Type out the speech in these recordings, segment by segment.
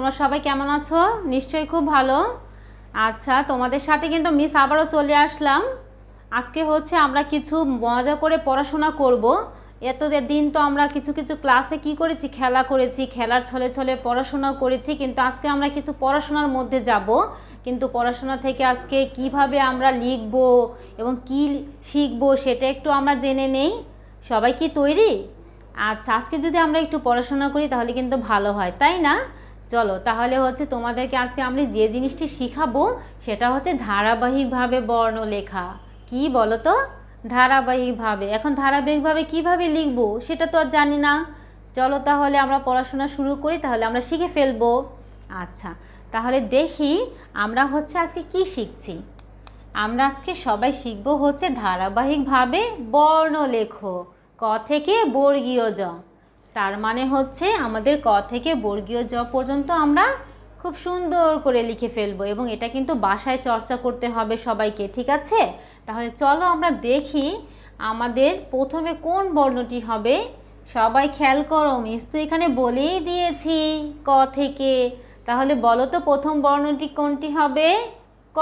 তোমরা সবাই কেমন আছো নিশ্চয়ই খুব ভালো আচ্ছা তোমাদের সাথে কিন্তু মিস আবারও চলে আসলাম আজকে হচ্ছে আমরা কিছু মজা করে পড়াশোনা করব। এতদের দিন তো আমরা কিছু কিছু ক্লাসে কি করেছি খেলা করেছি খেলার ছলে ছলে পড়াশোনা করেছি কিন্তু আজকে আমরা কিছু পড়াশোনার মধ্যে যাব কিন্তু পড়াশোনা থেকে আজকে কিভাবে আমরা লিখব এবং কি শিখবো সেটা একটু আমরা জেনে নেই সবাই কি তৈরি আচ্ছা আজকে যদি আমরা একটু পড়াশোনা করি তাহলে কিন্তু ভালো হয় তাই না চলো তাহলে হচ্ছে তোমাদেরকে আজকে আমি যে জিনিসটি শিখাবো সেটা হচ্ছে ধারাবাহিকভাবে বর্ণ লেখা কি বলো তো ধারাবাহিকভাবে এখন ধারাবাহিকভাবে কিভাবে লিখবো সেটা তো আর জানি না চলো তাহলে আমরা পড়াশোনা শুরু করি তাহলে আমরা শিখে ফেলবো আচ্ছা তাহলে দেখি আমরা হচ্ছে আজকে কি শিখছি আমরা আজকে সবাই শিখবো হচ্ছে ধারাবাহিকভাবে বর্ণ লেখো ক থেকে বর্গীয় জ তার মানে হচ্ছে আমাদের ক থেকে বর্গীয় জ পর্যন্ত আমরা খুব সুন্দর করে লিখে ফেলবো এবং এটা কিন্তু বাসায় চর্চা করতে হবে সবাইকে ঠিক আছে তাহলে চলো আমরা দেখি আমাদের প্রথমে কোন বর্ণটি হবে সবাই খেয়াল করো মিস তো এখানে বলেই দিয়েছি ক থেকে তাহলে বলো তো প্রথম বর্ণটি কোনটি হবে ক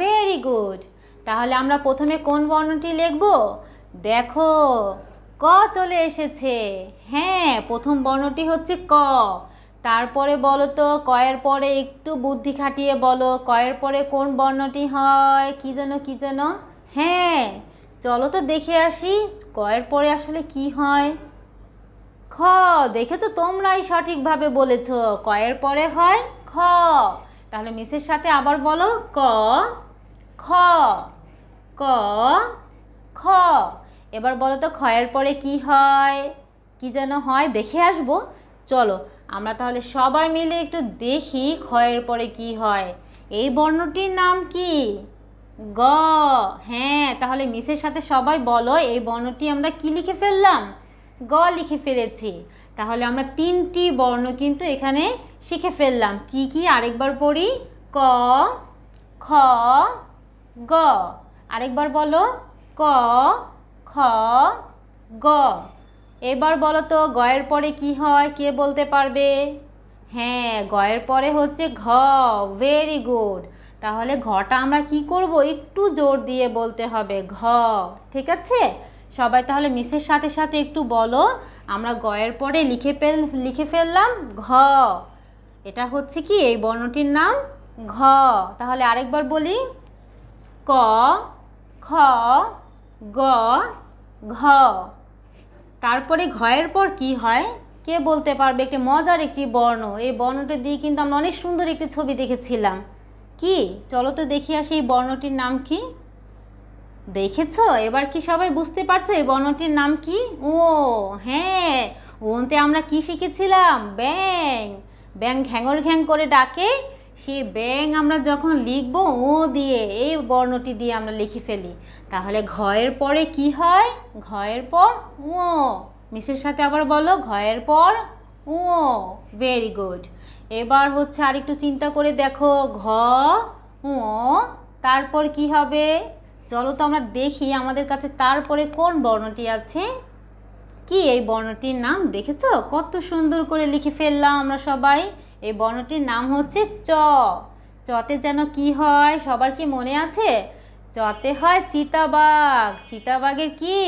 ভেরি গুড তাহলে আমরা প্রথমে কোন বর্ণটি লিখব দেখো ক চলে এসেছে হ্যাঁ প্রথম বর্ণটি হচ্ছে ক তারপরে বলো তো কয়ের পরে একটু বুদ্ধি খাটিয়ে বলো কয়ের পরে কোন বর্ণটি হয় কী যেন কী যেন হ্যাঁ চলো তো দেখে আসি কয়ের পরে আসলে কি হয় খ দেখেছো তোমরাই সঠিকভাবে বলেছ কয়ের পরে হয় খ তাহলে মিসের সাথে আবার বলো ক খ ক খ এবার বলো তো ক্ষয়ের পরে কি হয় কি যেন হয় দেখে আসবো চলো আমরা তাহলে সবাই মিলে একটু দেখি ক্ষয়ের পরে কি হয় এই বর্ণটির নাম কি গ হ্যাঁ তাহলে মিসের সাথে সবাই বলো এই বর্ণটি আমরা কি লিখে ফেললাম গ লিখে ফেলেছি তাহলে আমরা তিনটি বর্ণ কিন্তু এখানে শিখে ফেললাম কি কি আরেকবার পড়ি ক খ গ আরেকবার বলো ক খ গ এবার বলো তো গয়ের পরে কি হয় কে বলতে পারবে হ্যাঁ গয়ের পরে হচ্ছে ঘ ভেরি গুড তাহলে ঘটা আমরা কি করব একটু জোর দিয়ে বলতে হবে ঘ ঠিক আছে সবাই তাহলে মিসের সাথে সাথে একটু বলো আমরা গয়ের পরে লিখে ফেল লিখে ফেললাম ঘ এটা হচ্ছে কি এই বর্ণটির নাম ঘ তাহলে আরেকবার বলি ক খ গ ঘ তারপরে ঘয়ের পর কি হয় কে বলতে পারবে একটি মজার একটি বর্ণ এই বর্ণটা দিয়ে কিন্তু আমরা অনেক সুন্দর একটি ছবি দেখেছিলাম কি চলো তো দেখি আসি এই বর্ণটির নাম কি দেখেছ এবার কি সবাই বুঝতে পারছো এই বর্ণটির নাম কি ও হ্যাঁ ওনতে আমরা কি শিখেছিলাম ব্যাং ব্যাং ঘ্যাঙর ঘ্যাং করে ডাকে সে ব্যাং আমরা যখন লিখব ও দিয়ে এই বর্ণটি দিয়ে আমরা লিখে ফেলি তাহলে ঘয়ের পরে কি হয় ঘয়ের পর ও মিসের সাথে আবার বলো ঘয়ের পর ও ভেরি গুড এবার হচ্ছে আরেকটু চিন্তা করে দেখো ঘ ও তারপর কি হবে চলো তো আমরা দেখি আমাদের কাছে তারপরে কোন বর্ণটি আছে কি এই বর্ণটির নাম দেখেছো কত সুন্দর করে লিখে ফেললাম আমরা সবাই এই বর্ণটির নাম হচ্ছে চ চতে যেন কি হয় সবার কি মনে আছে চতে হয় চিতাবাঘ চিতাবাঘের কি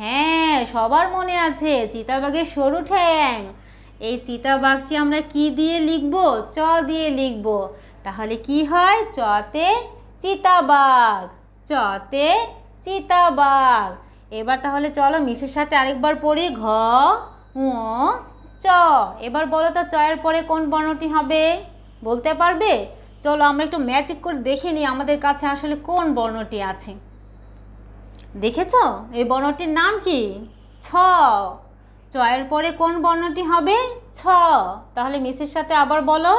হ্যাঁ সবার মনে আছে চিতাবাঘের সরু ঠ্যাং এই চিতাবাঘটি আমরা কি দিয়ে লিখব চ দিয়ে লিখব তাহলে কি হয় চতে চিতাবাঘ চতে চিতাবাঘ এবার তাহলে চলো মিশের সাথে আরেকবার পড়ি ঘ ও চ এবার বলো তো চয়ের পরে কোন বর্ণটি হবে বলতে পারবে চলো আমরা একটু ম্যাজিক করে দেখে নিই আমাদের কাছে আসলে কোন বর্ণটি আছে দেখেছ এই বর্ণটির নাম কি ছ চয়ের পরে কোন বর্ণটি হবে ছ তাহলে মিসের সাথে আবার বলো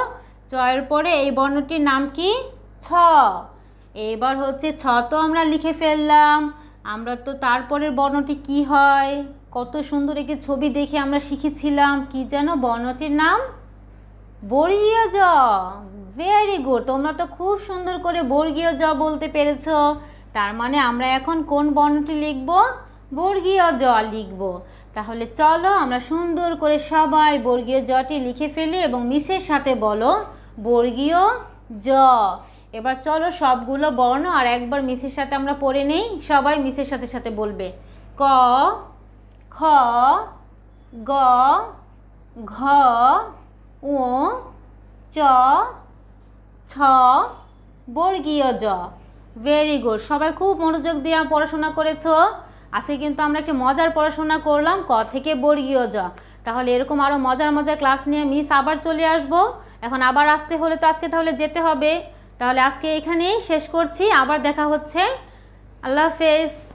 চয়ের পরে এই বর্ণটির নাম কি ছ এবার হচ্ছে ছ তো আমরা লিখে ফেললাম আমরা তো তারপরের বর্ণটি কি হয় কত সুন্দর একে ছবি দেখে আমরা শিখেছিলাম কি যেন বর্ণটির নাম বর্গীয় জ ভেরি গুড তোমরা তো খুব সুন্দর করে বর্গীয় জ বলতে পেরেছ তার মানে আমরা এখন কোন বর্ণটি লিখব বর্গীয় জ লিখব তাহলে চলো আমরা সুন্দর করে সবাই বর্গীয় জটি লিখে ফেলি এবং মিসের সাথে বলো বর্গীয় জ এবার চলো সবগুলো বর্ণ আর একবার মিসের সাথে আমরা পড়ে নেই সবাই মিসের সাথে সাথে বলবে ক খ গ ঘ ও চ ছ বর্গীয় জ ভেরি গুড সবাই খুব মনোযোগ দিয়ে পড়াশোনা করেছ আজকে কিন্তু আমরা একটি মজার পড়াশোনা করলাম ক থেকে বর্গীয় জ তাহলে এরকম আরও মজার মজার ক্লাস নিয়ে মিস আবার চলে আসব এখন আবার আসতে হলে তো আজকে তাহলে যেতে হবে তাহলে আজকে এখানেই শেষ করছি আবার দেখা হচ্ছে আল্লাহ হাফেজ